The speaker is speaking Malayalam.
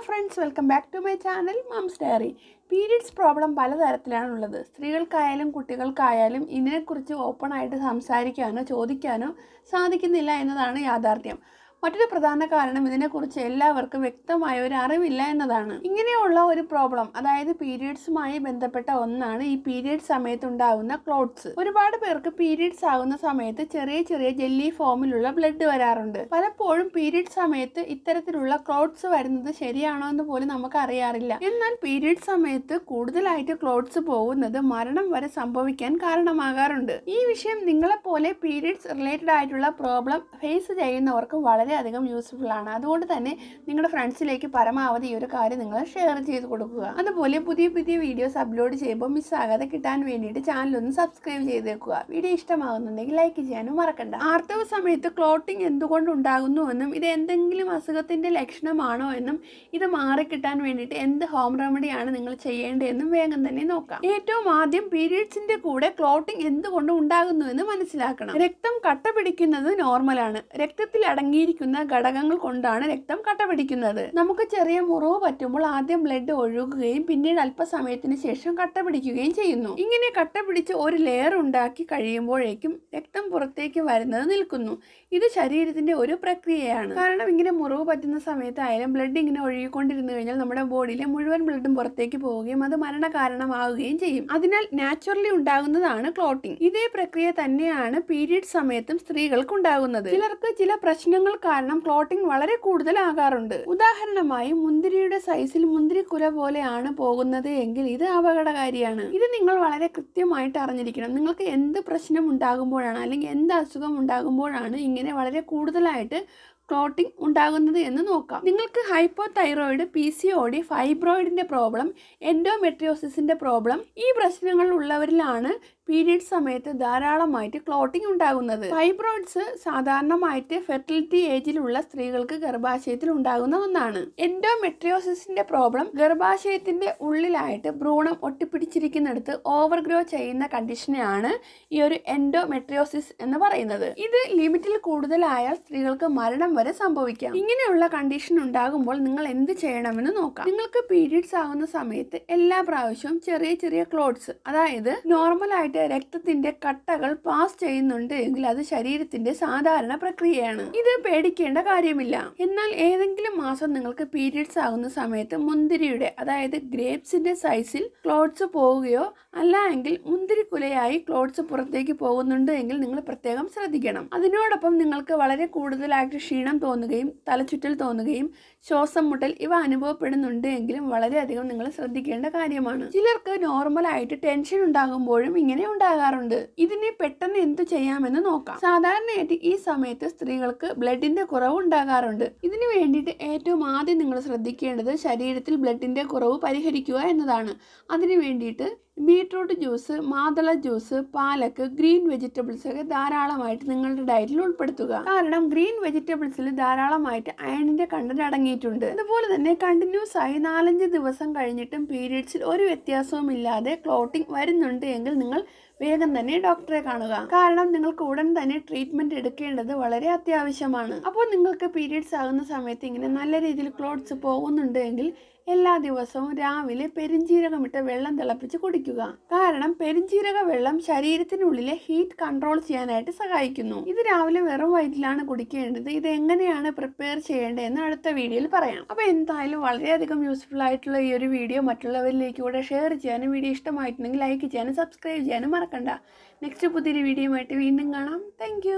hello friends welcome back to my channel mom's diary periods problem പലതരത്തിലാണുള്ളത് സ്ത്രീകൾക്കായാലും കുട്ടികൾക്കായാലും ഇതിനെക്കുറിച്ച് ഓപ്പണായിട്ട് സംസാരിക്കാനോ ചോദിക്കാനോ സാധിക്കുന്നില്ല എന്നതാണ് യാഥാർത്ഥ്യം മറ്റൊരു പ്രധാന കാരണം ഇതിനെക്കുറിച്ച് എല്ലാവർക്കും വ്യക്തമായ ഒരു അറിവില്ല എന്നതാണ് ഇങ്ങനെയുള്ള ഒരു പ്രോബ്ലം അതായത് പീരിയഡ്സുമായി ബന്ധപ്പെട്ട ഒന്നാണ് ഈ പീരിയഡ് സമയത്തുണ്ടാകുന്ന ക്ലോത്ത്സ് ഒരുപാട് പേർക്ക് പീരിയഡ്സ് ആകുന്ന സമയത്ത് ചെറിയ ചെറിയ ജെല്ലി ഫോമിലുള്ള ബ്ലഡ് വരാറുണ്ട് പലപ്പോഴും പീരിയഡ് സമയത്ത് ഇത്തരത്തിലുള്ള ക്ലോത്ത്സ് വരുന്നത് ശരിയാണോ എന്ന് പോലും നമുക്ക് അറിയാറില്ല എന്നാൽ പീരിയഡ് സമയത്ത് കൂടുതലായിട്ട് ക്ലോത്ത്സ് പോകുന്നത് മരണം വരെ സംഭവിക്കാൻ കാരണമാകാറുണ്ട് ഈ വിഷയം നിങ്ങളെപ്പോലെ പീരിയഡ്സ് റിലേറ്റഡ് ആയിട്ടുള്ള പ്രോബ്ലം ഫേസ് ചെയ്യുന്നവർക്ക് വളരെ വളരെയധികം ആണ് അതുകൊണ്ട് തന്നെ നിങ്ങളുടെ ഫ്രണ്ട്സിലേക്ക് പരമാവധി ഈ ഒരു കാര്യം നിങ്ങൾ ഷെയർ ചെയ്ത് കൊടുക്കുക അതുപോലെ പുതിയ പുതിയ വീഡിയോസ് അപ്ലോഡ് ചെയ്യുമ്പോൾ മിസ്സാകാതെ കിട്ടാൻ വേണ്ടിയിട്ട് ചാനലൊന്ന് സബ്സ്ക്രൈബ് ചെയ്തേക്കുക വീഡിയോ ഇഷ്ടമാകുന്നുണ്ടെങ്കിൽ ലൈക്ക് ചെയ്യാനും മറക്കണ്ട ആർത്തവ സമയത്ത് ക്ലോട്ടിംഗ് എന്തുകൊണ്ട് ഉണ്ടാകുന്നുവെന്നും ഇത് എന്തെങ്കിലും അസുഖത്തിൻ്റെ ലക്ഷണമാണോ എന്നും ഇത് മാറിക്കിട്ടാൻ വേണ്ടിയിട്ട് എന്ത് ഹോം റെമഡിയാണ് നിങ്ങൾ ചെയ്യേണ്ടതെന്നും വേഗം തന്നെ നോക്കാം ഏറ്റവും ആദ്യം പീരീഡ്സിൻ്റെ കൂടെ ക്ലോട്ടിംഗ് എന്തുകൊണ്ട് ഉണ്ടാകുന്നുവെന്ന് മനസ്സിലാക്കണം രക്തം കട്ട പിടിക്കുന്നത് നോർമലാണ് രക്തത്തിൽ അടങ്ങിയിരിക്കുന്ന സ്രവിക്കുന്ന ഘടകങ്ങൾ കൊണ്ടാണ് രക്തം കട്ട പിടിക്കുന്നത് നമുക്ക് ചെറിയ മുറിവ് പറ്റുമ്പോൾ ആദ്യം ബ്ലഡ് ഒഴുകുകയും പിന്നീട് അല്പസമയത്തിന് ശേഷം കട്ട പിടിക്കുകയും ചെയ്യുന്നു ഇങ്ങനെ കട്ട പിടിച്ച് ഒരു ലെയർ ഉണ്ടാക്കി കഴിയുമ്പോഴേക്കും രക്തം പുറത്തേക്ക് വരുന്നത് നിൽക്കുന്നു ഇത് ശരീരത്തിന്റെ ഒരു പ്രക്രിയയാണ് കാരണം ഇങ്ങനെ മുറിവ് പറ്റുന്ന സമയത്തായാലും ബ്ലഡ് ഇങ്ങനെ ഒഴുകിക്കൊണ്ടിരുന്നു കഴിഞ്ഞാൽ നമ്മുടെ ബോഡിയിലെ മുഴുവൻ ബ്ലഡും പുറത്തേക്ക് പോവുകയും അത് മരണകാരണമാവുകയും ചെയ്യും അതിനാൽ നാച്ചുറലി ഉണ്ടാകുന്നതാണ് ക്ലോട്ടിംഗ് ഇതേ പ്രക്രിയ തന്നെയാണ് പീരീഡ് സമയത്തും സ്ത്രീകൾക്ക് ഉണ്ടാകുന്നത് ചിലർക്ക് ചില പ്രശ്നങ്ങൾ കാരണം ക്ലോട്ടിംഗ് വളരെ കൂടുതലാകാറുണ്ട് ഉദാഹരണമായി മുന്തിരിയുടെ സൈസിൽ മുന്തിരിക്കുല പോലെയാണ് പോകുന്നത് എങ്കിൽ ഇത് അപകടകാരിയാണ് ഇത് നിങ്ങൾ വളരെ കൃത്യമായിട്ട് അറിഞ്ഞിരിക്കണം നിങ്ങൾക്ക് എന്ത് പ്രശ്നം ഉണ്ടാകുമ്പോഴാണ് അല്ലെങ്കിൽ എന്ത് അസുഖം ഉണ്ടാകുമ്പോഴാണ് ഇങ്ങനെ വളരെ കൂടുതലായിട്ട് ക്ലോട്ടിംഗ് ഉണ്ടാകുന്നത് എന്ന് നോക്കാം നിങ്ങൾക്ക് hypothyroid P C O D ഫൈബ്രോയിഡിൻ്റെ പ്രോബ്ലം എൻഡോമെട്രിയോസിസിൻ്റെ പ്രോബ്ലം ഈ പ്രശ്നങ്ങൾ ഉള്ളവരിലാണ് പീരീഡ് സമയത്ത് ധാരാളമായിട്ട് ക്ലോട്ടിംഗ് ഉണ്ടാകുന്നത് ഫൈബ്രോയിഡ്സ് സാധാരണമായിട്ട് ഫെർട്ടിലിറ്റി ഏജിലുള്ള സ്ത്രീകൾക്ക് ഗർഭാശയത്തിൽ ഉണ്ടാകുന്ന ഒന്നാണ് എൻഡോമെട്രിയോസിന്റെ പ്രോബ്ലം ഗർഭാശയത്തിന്റെ ഉള്ളിലായിട്ട് ഭ്രൂണം ഒട്ടിപ്പിടിച്ചിരിക്കുന്നിടത്ത് ഓവർ ഗ്രോ ചെയ്യുന്ന കണ്ടീഷനെയാണ് ഈ ഒരു എൻഡോമെട്രിയോസിസ് എന്ന് പറയുന്നത് ഇത് ലിമിറ്റിൽ കൂടുതലായാൽ സ്ത്രീകൾക്ക് മരണം വരെ സംഭവിക്കാം ഇങ്ങനെയുള്ള കണ്ടീഷൻ ഉണ്ടാകുമ്പോൾ നിങ്ങൾ എന്ത് ചെയ്യണമെന്ന് നോക്കാം നിങ്ങൾക്ക് പീരീഡ്സ് ആവുന്ന സമയത്ത് എല്ലാ പ്രാവശ്യവും ചെറിയ ചെറിയ ക്ലോട്ട്സ് അതായത് നോർമൽ ആയിട്ട് ശരീരത്തിലേക്ക് രക്തത്തിന്റെ കട്ടകൾ പാസ് ചെയ്യുന്നുണ്ട് എങ്കിൽ അത് ശരീരത്തിന്റെ സാധാരണ പ്രക്രിയയാണ് ഇത് പേടിക്കേണ്ട കാര്യമില്ല എന്നാൽ ഏതെങ്കിലും മാസം നിങ്ങൾക്ക് പീരിയഡ്സ് ആകുന്ന സമയത്ത് മുന്തിരിയുടെ അതായത് ഗ്രേപ്സിന്റെ സൈസിൽ ക്ലോട്ട്സ് പോവുകയോ അല്ല എങ്കിൽ മുന്തിരിക്കുലയായി ക്ലോട്ട്സ് പുറത്തേക്ക് പോകുന്നുണ്ട് എങ്കിൽ നിങ്ങൾ പ്രത്യേകം ശ്രദ്ധിക്കണം അതിനോടൊപ്പം നിങ്ങൾക്ക് വളരെ കൂടുതലായിട്ട് ക്ഷീണം തോന്നുകയും തലചുറ്റൽ തോന്നുകയും ശ്വാസം മുട്ടൽ ഇവ അനുഭവപ്പെടുന്നുണ്ട് എങ്കിലും വളരെയധികം നിങ്ങൾ ശ്രദ്ധിക്കേണ്ട കാര്യമാണ് ചിലർക്ക് നോർമലായിട്ട് ടെൻഷൻ ഉണ്ടാകുമ്പോഴും ഇങ്ങനെ ഉണ്ടാകാറുണ്ട് ഇതിനെ പെട്ടെന്ന് എന്തു ചെയ്യാമെന്ന് നോക്കാം സാധാരണയായിട്ട് ഈ സമയത്ത് സ്ത്രീകൾക്ക് ബ്ലഡിന്റെ കുറവ് ഉണ്ടാകാറുണ്ട് ഇതിനു വേണ്ടിയിട്ട് ഏറ്റവും ആദ്യം നിങ്ങൾ ശ്രദ്ധിക്കേണ്ടത് ശരീരത്തിൽ ബ്ലഡിന്റെ കുറവ് പരിഹരിക്കുക എന്നതാണ് അതിനു വേണ്ടിയിട്ട് ബീട്രൂട്ട് ജ്യൂസ് മാതള ജ്യൂസ് പാലക്ക് ഗ്രീൻ വെജിറ്റബിൾസ് ഒക്കെ ധാരാളമായിട്ട് നിങ്ങളുടെ ഡയറ്റിൽ ഉൾപ്പെടുത്തുക കാരണം ഗ്രീൻ വെജിറ്റബിൾസിൽ ധാരാളമായിട്ട് അയണിന്റെ കണ്ടന്റ് അടങ്ങിയിട്ടുണ്ട് അതുപോലെ തന്നെ കണ്ടിന്യൂസ് ആയി നാലഞ്ച് ദിവസം കഴിഞ്ഞിട്ടും പീരീഡ്സിൽ ഒരു വ്യത്യാസവും ഇല്ലാതെ ക്ലോട്ടിംഗ് വരുന്നുണ്ട് എങ്കിൽ നിങ്ങൾ വേഗം തന്നെ ഡോക്ടറെ കാണുക കാരണം നിങ്ങൾക്ക് ഉടൻ തന്നെ ട്രീറ്റ്മെന്റ് എടുക്കേണ്ടത് വളരെ അത്യാവശ്യമാണ് അപ്പോൾ നിങ്ങൾക്ക് പീരീഡ്സ് ആകുന്ന സമയത്ത് ഇങ്ങനെ നല്ല രീതിയിൽ ക്ലോഡ്സ് പോകുന്നുണ്ട് എങ്കിൽ എല്ലാ ദിവസവും രാവിലെ പെരിഞ്ജീരകമിട്ട വെള്ളം തിളപ്പിച്ച് കുടിക്കുക കാരണം പെരിഞ്ജീരക വെള്ളം ശരീരത്തിനുള്ളിലെ ഹീറ്റ് കൺട്രോൾ ചെയ്യാനായിട്ട് സഹായിക്കുന്നു ഇത് രാവിലെ വെറും വയറ്റിലാണ് കുടിക്കേണ്ടത് ഇത് എങ്ങനെയാണ് പ്രിപ്പയർ ചെയ്യേണ്ടതെന്ന് അടുത്ത വീഡിയോയിൽ പറയാം അപ്പോൾ എന്തായാലും വളരെയധികം യൂസ്ഫുൾ ആയിട്ടുള്ള ഈ ഒരു വീഡിയോ മറ്റുള്ളവരിലേക്ക് കൂടെ ഷെയർ ചെയ്യാനും വീഡിയോ ഇഷ്ടമായിട്ടുണ്ടെങ്കിൽ ലൈക്ക് ചെയ്യാനും സബ്സ്ക്രൈബ് ചെയ്യാനും മറക്കാം മറക്കണ്ട നെക്സ്റ്റ് പുതിയൊരു വീഡിയോ ആയിട്ട് വീണ്ടും കാണാം താങ്ക്